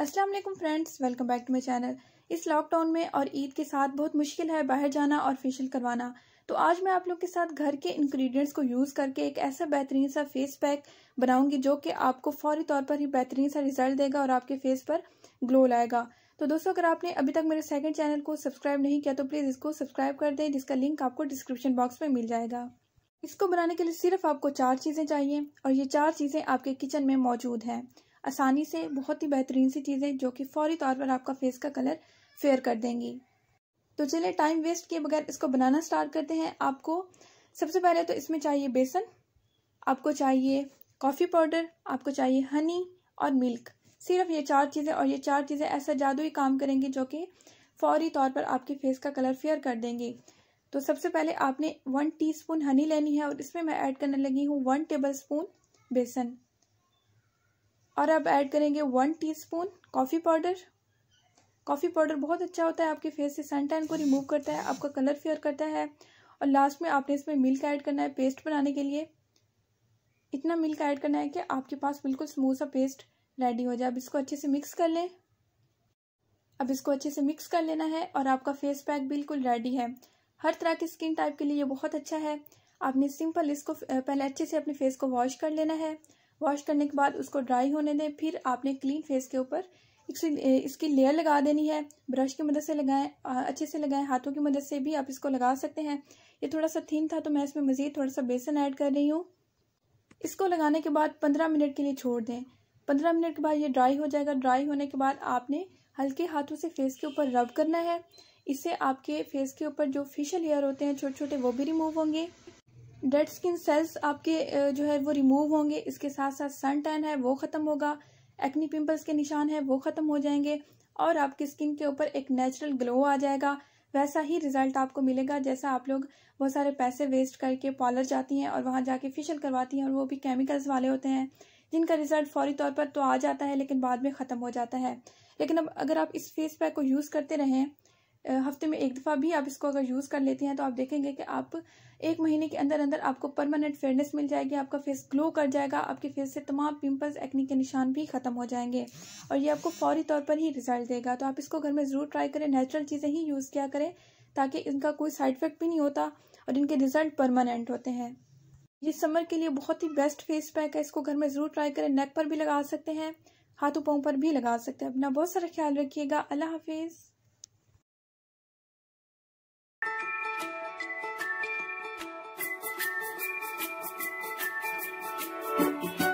Aslam friends welcome back to my channel इस lockdown में और ईद के साथ बहुत मुश्किल है बाहर जाना और फेशियल करवाना तो आज मैं आप लोग के साथ घर के इंग्रेडिएंट्स को यूज़ करके एक ऐसा बेहतरीन सा फेस पैक बनाऊंगी जो कि आपको फौरी तौर पर ही बेहतरीन सा रिजल्ट देगा और आपके फेस पर ग्लो लाएगा तो दोस्तों अगर आपने अभी तक मेरे सेकंड चैनल को सब्सक्राइब नहीं किया तो प्लीज़ इसको सब्सक्राइब कर दें जिसका लिंक आपको डिस्क्रिप्शन बॉक्स में मिल जाएगा इसको बनाने के लिए सिर्फ आपको चार चीज़ें चाहिए और ये चार चीज़ें आपके किचन में मौजूद हैं आसानी से बहुत ही बेहतरीन सी चीज़ें जो कि फौरी तौर पर आपका फेस का कलर फेयर कर देंगी तो चलिए टाइम वेस्ट किए बगैर इसको बनाना स्टार्ट करते हैं आपको सबसे पहले तो इसमें चाहिए बेसन आपको चाहिए कॉफ़ी पाउडर आपको चाहिए हनी और मिल्क सिर्फ ये चार चीज़ें और ये चार चीज़ें ऐसा जादुई काम करेंगी जो कि फौरी तौर पर आपके फेस का कलर फेयर कर देंगी तो सबसे पहले आपने वन टीस्पून हनी लेनी है और इसमें मैं ऐड करने लगी हूँ वन टेबल स्पून बेसन और अब ऐड करेंगे one teaspoon coffee powder coffee powder बहुत अच्छा होता है आपके फेस से सन टैन को रिमूव करता है आपका कलर फेयर करता है और लास्ट में आपने इसमें मिल्क ऐड करना है पेस्ट बनाने के लिए इतना मिल्क ऐड करना है कि आपके पास बिल्कुल स्मूथ सा पेस्ट रेडी हो जाए अब इसको अच्छे से मिक्स कर लें अब इसको अच्छे से मिक्स कर लेना है और आपका फेस पैक बिल्कुल रेडी है हर तरह की स्किन टाइप के लिए ये बहुत अच्छा है आपने सिंपल इसको पहले अच्छे से अपने फेस को वॉश कर लेना है वॉश करने के बाद उसको ड्राई होने दें फिर आपने क्लीन फेस के ऊपर इसकी लेयर लगा देनी है ब्रश की मदद से लगाएं अच्छे से लगाएं हाथों की मदद से भी आप इसको लगा सकते हैं ये थोड़ा सा थीन था तो मैं इसमें मज़ीद थोड़ा सा बेसन ऐड कर रही हूँ इसको लगाने के बाद पंद्रह मिनट के लिए छोड़ दें पंद्रह मिनट के बाद ये ड्राई हो जाएगा ड्राई होने के बाद आपने हल्के हाथों से फेस के ऊपर रब करना है इससे आपके फेस के ऊपर जो फेशियल हेयर होते हैं छोटे छोटे वो भी रिमूव होंगे डेड स्किन सेल्स आपके जो है वो रिमूव होंगे इसके साथ साथ सन टैन है वो ख़त्म होगा एक्नी पिंपल्स के निशान है वो ख़त्म हो जाएंगे और आपकी स्किन के ऊपर एक नेचुरल ग्लो आ जाएगा वैसा ही रिजल्ट आपको मिलेगा जैसा आप लोग बहुत सारे पैसे वेस्ट करके पार्लर जाती हैं और वहाँ जाके फेशियल करवाती हैं और वो भी केमिकल्स वाले होते हैं जिनका रिजल्ट फौरी तौर पर तो आ जाता है लेकिन बाद में ख़त्म हो जाता है लेकिन अब अगर आप इस फेस पैक को यूज़ करते रहें हफ्ते में एक दफ़ा भी आप इसको अगर यूज़ कर लेते हैं तो आप देखेंगे कि आप एक महीने के अंदर अंदर आपको परमानेंट फेयरनेस मिल जाएगी आपका फेस ग्लो कर जाएगा आपके फेस से तमाम पिंपल्स एक्नी के निशान भी ख़त्म हो जाएंगे और ये आपको फौरी तौर पर ही रिजल्ट देगा तो आप इसको घर में ज़रूर ट्राई करें नेचुरल चीज़ें ही यूज़ किया करें ताकि इनका कोई साइड इफेक्ट भी नहीं होता और इनके रिजल्ट परमानेंट होते हैं ये समर के लिए बहुत ही बेस्ट फेस पैक है इसको घर में ज़रूर ट्राई करें नेक पर भी लगा सकते हैं हाथों पाँव पर भी लगा सकते हैं अपना बहुत सारा ख्याल रखिएगा अल्लाह हाफिज़ Thank you.